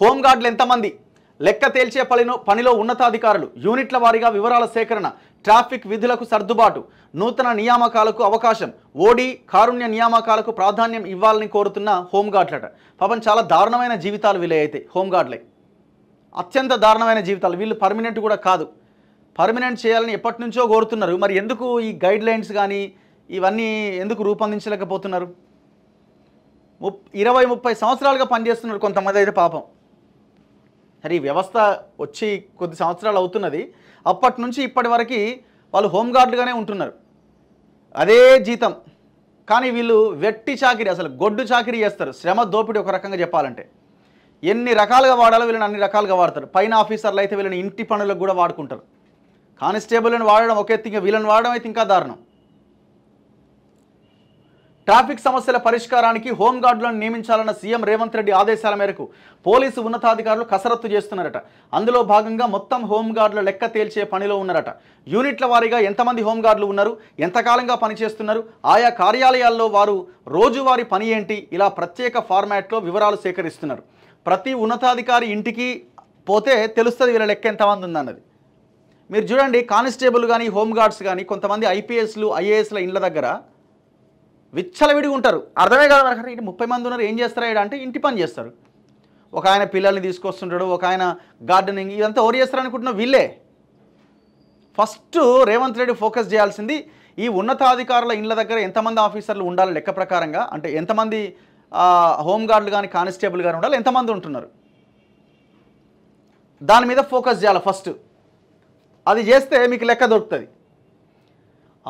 హోంగార్డులు ఎంతమంది లెక్క తేల్చే పనిలో పనిలో ఉన్నతాధికారులు యూనిట్ల వారీగా వివరాల సేకరణ ట్రాఫిక్ విధులకు సర్దుబాటు నూతన నియామకాలకు అవకాశం ఓడి కారుణ్య నియామకాలకు ప్రాధాన్యం ఇవ్వాలని కోరుతున్న హోంగార్డులట పాపం చాలా దారుణమైన జీవితాలు వీళ్ళే అయితే హోంగార్డులే అత్యంత దారుణమైన జీవితాలు వీళ్ళు పర్మినెంట్ కూడా కాదు పర్మినెంట్ చేయాలని ఎప్పటి నుంచో కోరుతున్నారు మరి ఎందుకు ఈ గైడ్ లైన్స్ కానీ ఇవన్నీ ఎందుకు రూపొందించలేకపోతున్నారు ముప్ ఇరవై ముప్పై సంవత్సరాలుగా పనిచేస్తున్నారు కొంతమంది అయితే పాపం సరే ఈ వ్యవస్థ వచ్చి కొద్ది సంవత్సరాలు అవుతున్నది అప్పటి నుంచి ఇప్పటి వరకు వాళ్ళు హోంగార్డుగానే ఉంటున్నారు అదే జీతం కానీ వీళ్ళు వెట్టి చాకిరీ అసలు గొడ్డు చాకిరీ చేస్తారు శ్రమ దోపిడీ ఒక రకంగా చెప్పాలంటే ఎన్ని రకాలుగా వాడాలో వీళ్ళని అన్ని రకాలుగా వాడతారు పైన ఆఫీసర్లు అయితే వీళ్ళని ఇంటి పనులకు కూడా వాడుకుంటారు కానిస్టేబుల్ని వాడడం ఒక ఎత్తిగా వీళ్ళని వాడడం అయితే ఇంకా దారుణం ట్రాఫిక్ సమస్యల పరిష్కారానికి హోంగార్డులను నియమించాలన్న సీఎం రేవంత్ రెడ్డి ఆదేశాల మేరకు పోలీసు ఉన్నతాధికారులు కసరత్తు చేస్తున్నారట అందులో భాగంగా మొత్తం హోంగార్డుల లెక్క తేల్చే పనిలో ఉన్నారట యూనిట్ల వారీగా ఎంతమంది హోంగార్డులు ఉన్నారు ఎంతకాలంగా పనిచేస్తున్నారు ఆయా కార్యాలయాల్లో వారు రోజువారి పని ఏంటి ఇలా ప్రత్యేక ఫార్మాట్లో వివరాలు సేకరిస్తున్నారు ప్రతి ఉన్నతాధికారి ఇంటికి పోతే తెలుస్తుంది వీళ్ళ లెక్క ఎంతమంది ఉందన్నది మీరు చూడండి కానిస్టేబుల్ కానీ హోంగార్డ్స్ కానీ కొంతమంది ఐపీఎస్లు ఐఏఎస్ల ఇండ్ల దగ్గర విచ్చలవిడిగా ఉంటారు అర్థమే కాదు మనకు ఇంటి ముప్పై మంది ఉన్నారు ఏం చేస్తారా అంటే ఇంటి పని చేస్తారు ఒక ఆయన పిల్లల్ని తీసుకొస్తుంటాడు ఒక ఆయన గార్డెనింగ్ ఇదంతా ఎవరు చేస్తారనుకుంటున్న వీళ్ళే ఫస్ట్ రేవంత్ రెడ్డి ఫోకస్ చేయాల్సింది ఈ ఉన్నతాధికారుల ఇండ్ల దగ్గర ఎంతమంది ఆఫీసర్లు ఉండాలి లెక్క ప్రకారంగా అంటే ఎంతమంది హోంగార్డులు కానీ కానిస్టేబుల్ కానీ ఉండాలి ఎంతమంది ఉంటున్నారు దాని మీద ఫోకస్ చేయాలి ఫస్ట్ అది చేస్తే మీకు లెక్క దొరుకుతుంది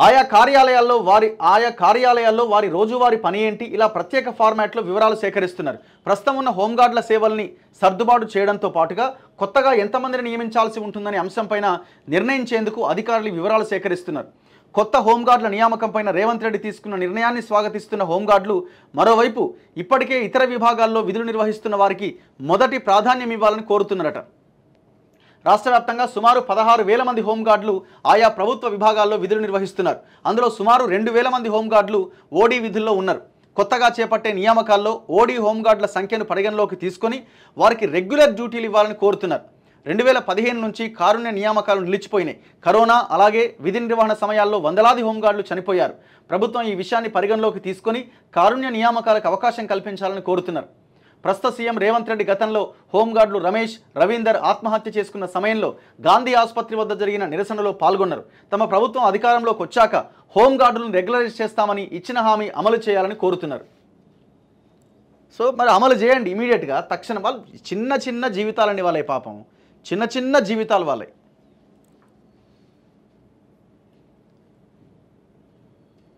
ఆయా కార్యాలయాల్లో వారి ఆయా కార్యాలయాల్లో వారి రోజువారి పని ఏంటి ఇలా ప్రత్యేక ఫార్మాట్లో వివరాలు సేకరిస్తున్నారు ప్రస్తుతం ఉన్న హోంగార్డుల సేవల్ని సర్దుబాటు చేయడంతో పాటుగా కొత్తగా ఎంతమందిని నియమించాల్సి ఉంటుందనే అంశంపైన నిర్ణయించేందుకు అధికారులు వివరాలు సేకరిస్తున్నారు కొత్త హోంగార్డుల నియామకం పైన రేవంత్ రెడ్డి తీసుకున్న నిర్ణయాన్ని స్వాగతిస్తున్న హోంగార్డులు మరోవైపు ఇప్పటికే ఇతర విభాగాల్లో విధులు నిర్వహిస్తున్న వారికి మొదటి ప్రాధాన్యం ఇవ్వాలని కోరుతున్నారట రాష్ట్ర వ్యాప్తంగా సుమారు పదహారు వేల మంది హోంగార్డులు ఆయా ప్రభుత్వ విభాగాల్లో విధులు నిర్వహిస్తున్నారు అందులో సుమారు రెండు వేల మంది హోంగార్డులు ఓడీ విధుల్లో ఉన్నారు కొత్తగా చేపట్టే నియామకాల్లో ఓడీ హోంగార్డుల సంఖ్యను పరిగణలోకి తీసుకొని వారికి రెగ్యులర్ డ్యూటీలు ఇవ్వాలని కోరుతున్నారు రెండు వేల పదిహేను నుంచి కారుణ్య నియామకాలు నిలిచిపోయినాయి కరోనా అలాగే విధి నిర్వహణ సమయాల్లో వందలాది హోంగార్డులు చనిపోయారు ప్రభుత్వం ఈ విషయాన్ని పరిగణలోకి తీసుకొని కారుణ్య నియామకాలకు అవకాశం కల్పించాలని కోరుతున్నారు ప్రస్తుత సీఎం రేవంత్ రెడ్డి గతంలో హోంగార్డులు రమేష్ రవీందర్ ఆత్మహత్య చేసుకున్న సమయంలో గాంధీ ఆసుపత్రి వద్ద జరిగిన నిరసనలో పాల్గొన్నారు తమ ప్రభుత్వం అధికారంలోకి వచ్చాక హోంగార్డులను రెగ్యులరైజ్ చేస్తామని ఇచ్చిన హామీ అమలు చేయాలని కోరుతున్నారు సో మరి అమలు చేయండి ఇమీడియట్గా తక్షణ వాళ్ళు చిన్న చిన్న జీవితాలని వాళ్ళే పాపం చిన్న చిన్న జీవితాలు వాళ్ళే